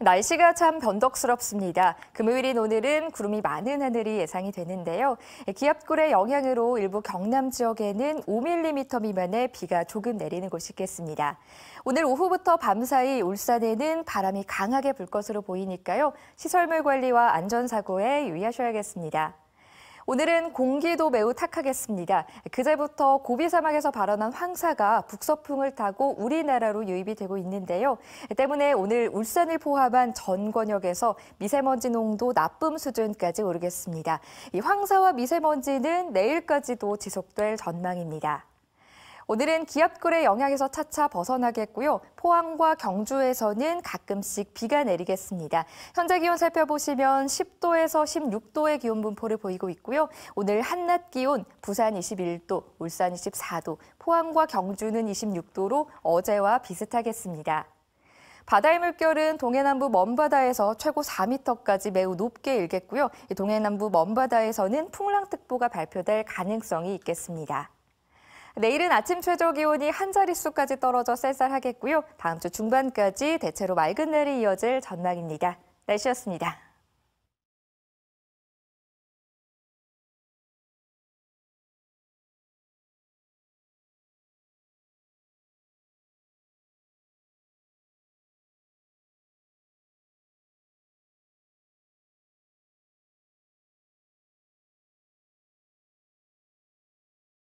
날씨가 참 변덕스럽습니다. 금요일인 오늘은 구름이 많은 하늘이 예상이 되는데요. 기압골의 영향으로 일부 경남 지역에는 5mm 미만의 비가 조금 내리는 곳이 있겠습니다. 오늘 오후부터 밤사이 울산에는 바람이 강하게 불 것으로 보이니까요. 시설물 관리와 안전사고에 유의하셔야겠습니다. 오늘은 공기도 매우 탁하겠습니다. 그제부터 고비 사막에서 발원한 황사가 북서풍을 타고 우리나라로 유입이 되고 있는데요. 때문에 오늘 울산을 포함한 전 권역에서 미세먼지 농도 나쁨 수준까지 오르겠습니다. 이 황사와 미세먼지는 내일까지도 지속될 전망입니다. 오늘은 기압골의 영향에서 차차 벗어나겠고요. 포항과 경주에서는 가끔씩 비가 내리겠습니다. 현재 기온 살펴보시면 10도에서 16도의 기온 분포를 보이고 있고요. 오늘 한낮 기온 부산 21도, 울산 24도, 포항과 경주는 26도로 어제와 비슷하겠습니다. 바다의 물결은 동해남부 먼바다에서 최고 4m까지 매우 높게 일겠고요. 동해남부 먼바다에서는 풍랑특보가 발표될 가능성이 있겠습니다. 내일은 아침 최저 기온이 한 자릿수까지 떨어져 쌀쌀하겠고요. 다음 주 중반까지 대체로 맑은 날이 이어질 전망입니다. 날씨였습니다.